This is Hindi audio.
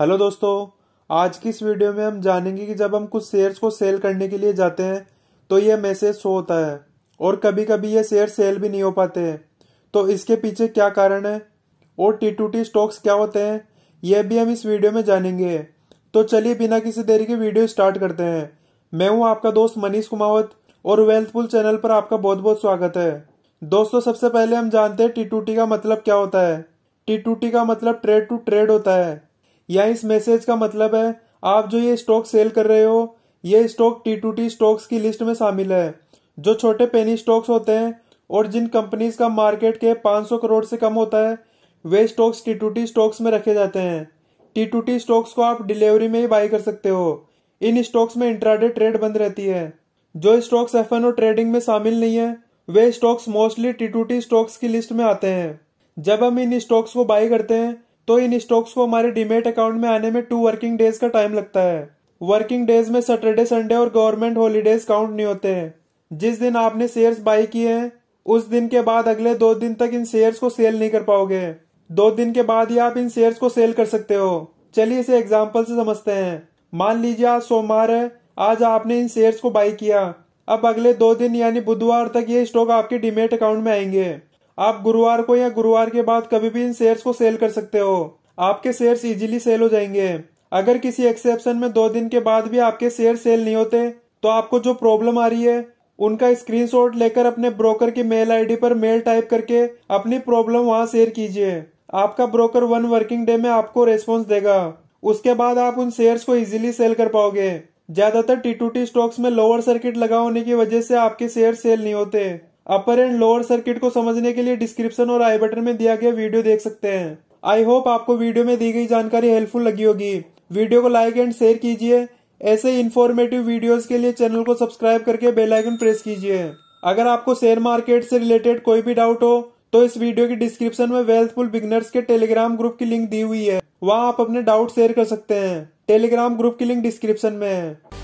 हेलो दोस्तों आज की इस वीडियो में हम जानेंगे कि जब हम कुछ शेयर्स को सेल करने के लिए जाते हैं तो यह मैसेज शो होता है और कभी कभी ये शेयर सेल भी नहीं हो पाते हैं तो इसके पीछे क्या कारण है और टी टू टी स्टॉक्स क्या होते हैं यह भी हम इस वीडियो में जानेंगे तो चलिए बिना किसी देरी के वीडियो स्टार्ट करते हैं मैं हूँ आपका दोस्त मनीष कुमावत और वेल्थफुल चैनल पर आपका बहुत बहुत स्वागत है दोस्तों सबसे पहले हम जानते हैं टी टू टी का मतलब क्या होता है टी टू टी का मतलब ट्रेड टू ट्रेड होता है या इस मैसेज का मतलब है आप जो ये स्टॉक सेल कर रहे हो ये stock T to T stocks की लिस्ट में शामिल है जो छोटे पेनी स्टॉक्स होते हैं और जिन कंपनीज का मार्केट के 500 करोड़ से कम होता है वे stocks T to T stocks में रखे जाते हैं टी टू टी स्टॉक्स को आप डिलीवरी में ही बाई कर सकते हो इन स्टॉक्स में इंट्राडे ट्रेड बंद रहती है जो stocks F N O trading में शामिल नहीं है वे stocks mostly T to T stocks की लिस्ट में आते हैं जब हम इन स्टॉक्स को बाई करते हैं तो इन स्टॉक्स को हमारे डीमेट अकाउंट में आने में टू वर्किंग डेज का टाइम लगता है वर्किंग डेज में सैटरडे संडे और गवर्नमेंट हॉलीडेज काउंट नहीं होते हैं जिस दिन आपने शेयर्स बाई किए हैं उस दिन के बाद अगले दो दिन तक इन शेयर्स को सेल नहीं कर पाओगे दो दिन के बाद ही आप इन शेयर्स को सेल कर सकते हो चलिए इसे एग्जाम्पल से समझते हैं मान लीजिए आज सोमवार है आज आपने इन शेयर्स को बाई किया अब अगले दो दिन यानी बुधवार तक ये स्टॉक आपके डिमेट अकाउंट में आएंगे आप गुरुवार को या गुरुवार के बाद कभी भी इन शेयर्स को सेल कर सकते हो आपके शेयर्स इजीली सेल हो जाएंगे अगर किसी एक्सेप्शन में दो दिन के बाद भी आपके शेयर सेल नहीं होते तो आपको जो प्रॉब्लम आ रही है उनका स्क्रीनशॉट लेकर अपने ब्रोकर की मेल आईडी पर मेल टाइप करके अपनी प्रॉब्लम वहां शेयर कीजिए आपका ब्रोकर वन वर्किंग डे में आपको रेस्पॉन्स देगा उसके बाद आप उन शेयर्स को इजिली सेल कर पाओगे ज्यादातर टी टू टी स्टॉक्स में लोअर सर्किट लगा होने की वजह से आपके शेयर सेल नहीं होते अपर एंड लोअर सर्किट को समझने के लिए डिस्क्रिप्शन और आई बटन में दिया गया वीडियो देख सकते हैं आई होप आपको वीडियो में दी गई जानकारी हेल्पफुल लगी होगी वीडियो को लाइक एंड शेयर कीजिए ऐसे इन्फॉर्मेटिव वीडियोस के लिए चैनल को सब्सक्राइब करके बेल आइकन प्रेस कीजिए अगर आपको शेयर मार्केट से रिलेटेड कोई भी डाउट हो तो इस वीडियो की डिस्क्रिप्शन में वेल्थफुल बिगनर्स के टेलीग्राम ग्रुप की लिंक दी हुई है वहाँ आप अपने डाउट शेयर कर सकते हैं टेलीग्राम ग्रुप की लिंक डिस्क्रिप्शन में है